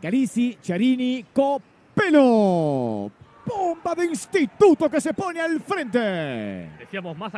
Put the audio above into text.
Carisi, Charini, Copelo. Bomba de instituto que se pone al frente. Decíamos más